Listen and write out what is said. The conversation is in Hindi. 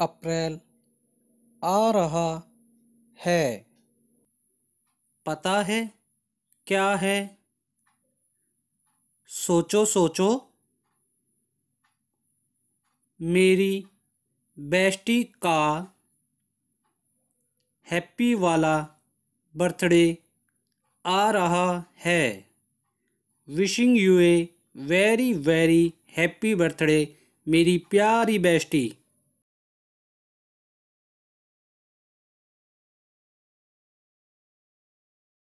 अप्रैल आ रहा है पता है क्या है सोचो सोचो मेरी बेस्टी का हैप्पी वाला बर्थडे आ रहा है wishing you a very very happy birthday मेरी प्यारी बेस्टी